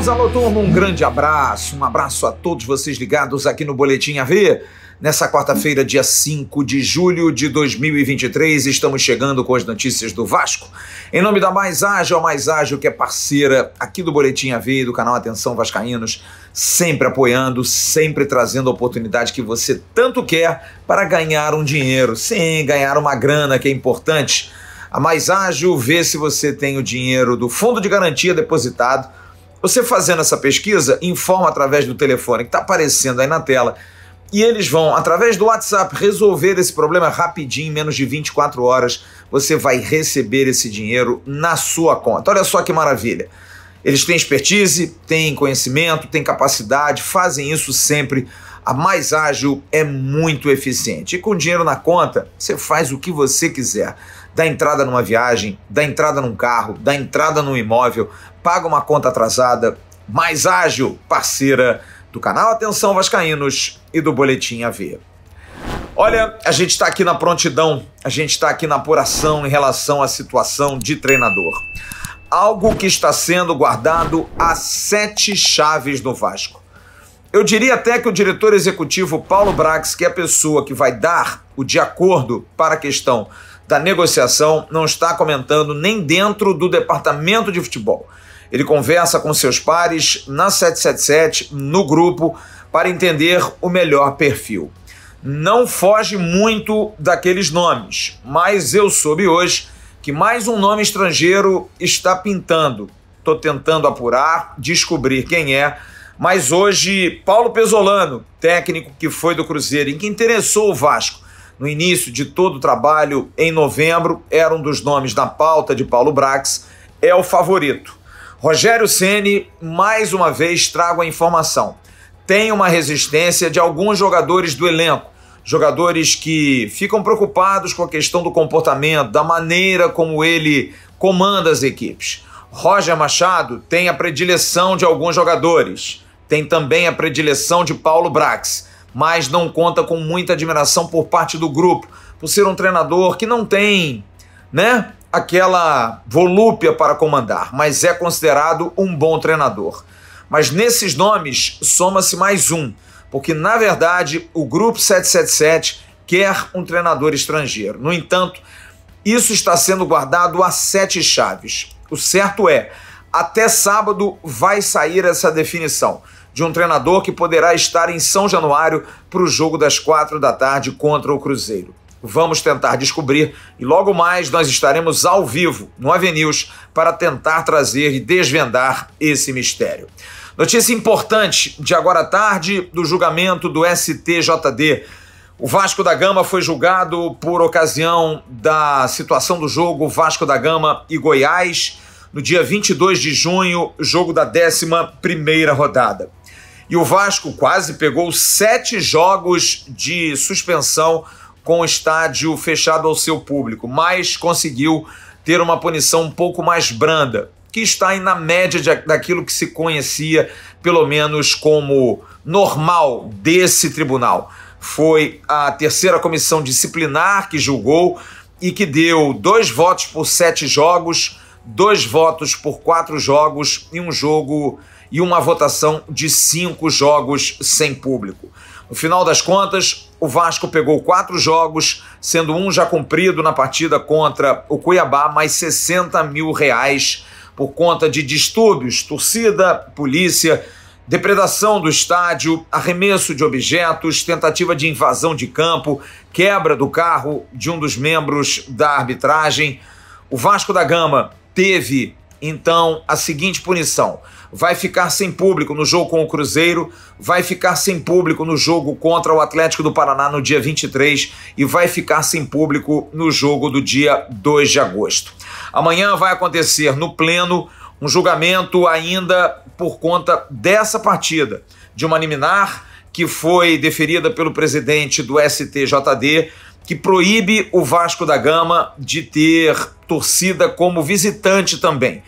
Amigos, alô turma, um grande abraço, um abraço a todos vocês ligados aqui no Boletim AV. Nessa quarta-feira, dia 5 de julho de 2023, estamos chegando com as notícias do Vasco. Em nome da Mais Ágil, a Mais Ágil, que é parceira aqui do Boletim AV e do canal Atenção Vascaínos, sempre apoiando, sempre trazendo a oportunidade que você tanto quer para ganhar um dinheiro. Sim, ganhar uma grana, que é importante. A Mais Ágil vê se você tem o dinheiro do fundo de garantia depositado você fazendo essa pesquisa, informa através do telefone que está aparecendo aí na tela. E eles vão, através do WhatsApp, resolver esse problema rapidinho, em menos de 24 horas. Você vai receber esse dinheiro na sua conta. Olha só que maravilha. Eles têm expertise, têm conhecimento, têm capacidade, fazem isso sempre. A mais ágil é muito eficiente. E com dinheiro na conta, você faz o que você quiser. Dá entrada numa viagem, dá entrada num carro, dá entrada num imóvel, paga uma conta atrasada, mais ágil, parceira do canal Atenção Vascaínos e do Boletim AV. Olha, a gente está aqui na prontidão, a gente está aqui na apuração em relação à situação de treinador. Algo que está sendo guardado a sete chaves no Vasco. Eu diria até que o diretor executivo Paulo Brax, que é a pessoa que vai dar o de acordo para a questão da negociação, não está comentando nem dentro do departamento de futebol. Ele conversa com seus pares na 777, no grupo, para entender o melhor perfil. Não foge muito daqueles nomes, mas eu soube hoje que mais um nome estrangeiro está pintando. Estou tentando apurar, descobrir quem é, mas hoje Paulo Pesolano, técnico que foi do Cruzeiro e que interessou o Vasco no início de todo o trabalho em novembro, era um dos nomes da pauta de Paulo Brax, é o favorito. Rogério Ceni mais uma vez trago a informação. Tem uma resistência de alguns jogadores do elenco, jogadores que ficam preocupados com a questão do comportamento, da maneira como ele comanda as equipes. Roger Machado tem a predileção de alguns jogadores, tem também a predileção de Paulo Brax, mas não conta com muita admiração por parte do grupo, por ser um treinador que não tem, né, aquela volúpia para comandar, mas é considerado um bom treinador. Mas nesses nomes soma-se mais um, porque na verdade o grupo 777 quer um treinador estrangeiro. No entanto, isso está sendo guardado a sete chaves. O certo é, até sábado vai sair essa definição de um treinador que poderá estar em São Januário para o jogo das quatro da tarde contra o Cruzeiro. Vamos tentar descobrir e logo mais nós estaremos ao vivo no Avenues para tentar trazer e desvendar esse mistério. Notícia importante de agora à tarde do julgamento do STJD. O Vasco da Gama foi julgado por ocasião da situação do jogo Vasco da Gama e Goiás no dia 22 de junho, jogo da 11ª rodada. E o Vasco quase pegou sete jogos de suspensão com o estádio fechado ao seu público, mas conseguiu ter uma punição um pouco mais branda, que está aí na média de, daquilo que se conhecia, pelo menos como normal desse tribunal. Foi a terceira comissão disciplinar que julgou e que deu dois votos por sete jogos, dois votos por quatro jogos e um jogo e uma votação de cinco jogos sem público. No final das contas, o Vasco pegou quatro jogos, sendo um já cumprido na partida contra o Cuiabá, mais 60 mil reais por conta de distúrbios, torcida, polícia, depredação do estádio, arremesso de objetos, tentativa de invasão de campo, quebra do carro de um dos membros da arbitragem. O Vasco da Gama teve então, a seguinte punição: vai ficar sem público no jogo com o Cruzeiro, vai ficar sem público no jogo contra o Atlético do Paraná no dia 23 e vai ficar sem público no jogo do dia 2 de agosto. Amanhã vai acontecer no pleno um julgamento ainda por conta dessa partida, de uma liminar que foi deferida pelo presidente do STJD que proíbe o Vasco da Gama de ter torcida como visitante também.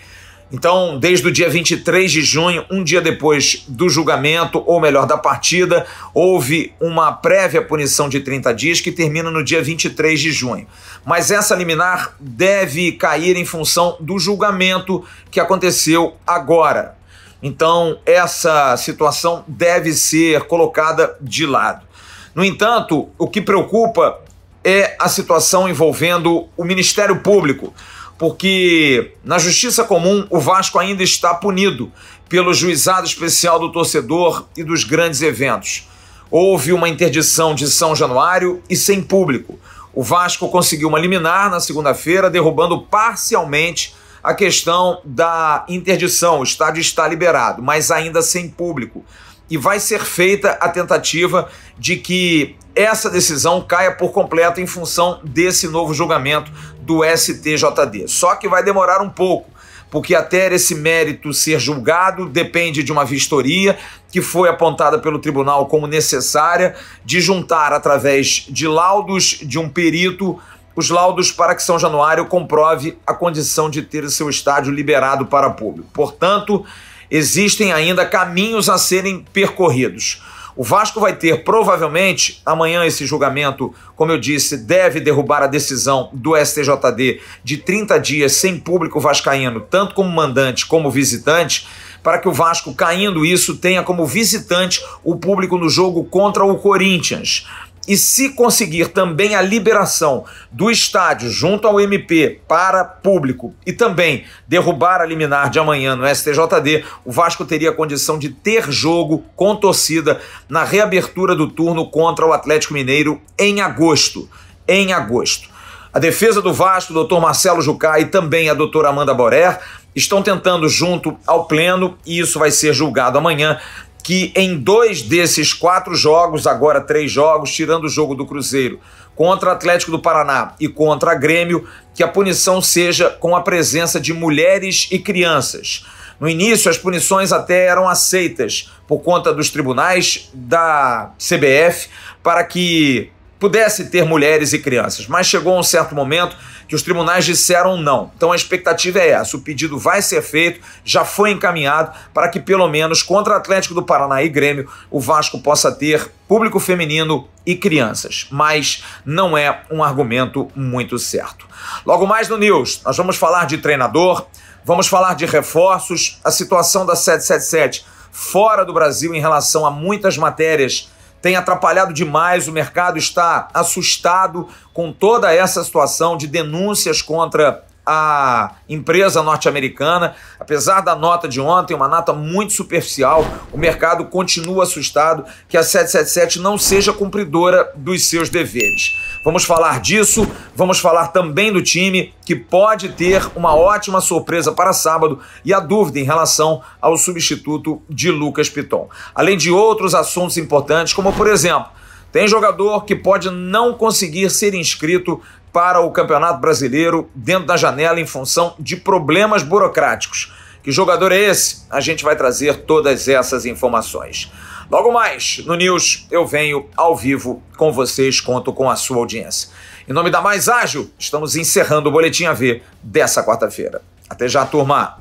Então, desde o dia 23 de junho, um dia depois do julgamento, ou melhor, da partida, houve uma prévia punição de 30 dias que termina no dia 23 de junho. Mas essa liminar deve cair em função do julgamento que aconteceu agora. Então, essa situação deve ser colocada de lado. No entanto, o que preocupa é a situação envolvendo o Ministério Público, porque na Justiça Comum o Vasco ainda está punido pelo juizado especial do torcedor e dos grandes eventos. Houve uma interdição de São Januário e sem público. O Vasco conseguiu uma liminar na segunda-feira, derrubando parcialmente a questão da interdição. O estádio está liberado, mas ainda sem público. E vai ser feita a tentativa de que essa decisão caia por completo em função desse novo julgamento do STJD. Só que vai demorar um pouco, porque até esse mérito ser julgado depende de uma vistoria que foi apontada pelo tribunal como necessária de juntar através de laudos de um perito os laudos para que São Januário comprove a condição de ter seu estádio liberado para público. Portanto, existem ainda caminhos a serem percorridos. O Vasco vai ter provavelmente amanhã esse julgamento, como eu disse, deve derrubar a decisão do STJD de 30 dias sem público vascaíno, tanto como mandante como visitante para que o Vasco, caindo isso, tenha como visitante o público no jogo contra o Corinthians. E se conseguir também a liberação do estádio junto ao MP para público e também derrubar a liminar de amanhã no STJD, o Vasco teria a condição de ter jogo com torcida na reabertura do turno contra o Atlético Mineiro em agosto. Em agosto. A defesa do Vasco, o Dr. Marcelo Jucá e também a doutora Amanda Borer estão tentando junto ao pleno, e isso vai ser julgado amanhã, que em dois desses quatro jogos, agora três jogos, tirando o jogo do Cruzeiro, contra o Atlético do Paraná e contra a Grêmio, que a punição seja com a presença de mulheres e crianças. No início, as punições até eram aceitas por conta dos tribunais da CBF para que pudesse ter mulheres e crianças, mas chegou um certo momento que os tribunais disseram não. Então a expectativa é essa: o pedido vai ser feito, já foi encaminhado para que pelo menos contra Atlético do Paraná e Grêmio o Vasco possa ter público feminino e crianças, mas não é um argumento muito certo. Logo mais no News, nós vamos falar de treinador, vamos falar de reforços, a situação da 777 fora do Brasil em relação a muitas matérias tem atrapalhado demais, o mercado está assustado com toda essa situação de denúncias contra a empresa norte-americana. Apesar da nota de ontem, uma nota muito superficial, o mercado continua assustado que a 777 não seja cumpridora dos seus deveres. Vamos falar disso, vamos falar também do time que pode ter uma ótima surpresa para sábado e a dúvida em relação ao substituto de Lucas Piton. Além de outros assuntos importantes, como por exemplo, tem jogador que pode não conseguir ser inscrito para o Campeonato Brasileiro dentro da janela em função de problemas burocráticos. Que jogador é esse? A gente vai trazer todas essas informações. Logo mais no News, eu venho ao vivo com vocês, conto com a sua audiência. Em nome da Mais Ágil, estamos encerrando o Boletim a dessa quarta-feira. Até já, turma!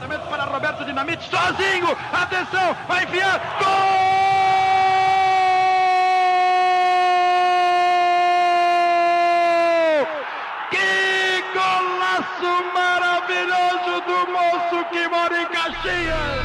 Levantamento para Roberto Dinamite sozinho! Atenção! Vai enfiar! Gol! que mora em Caxias.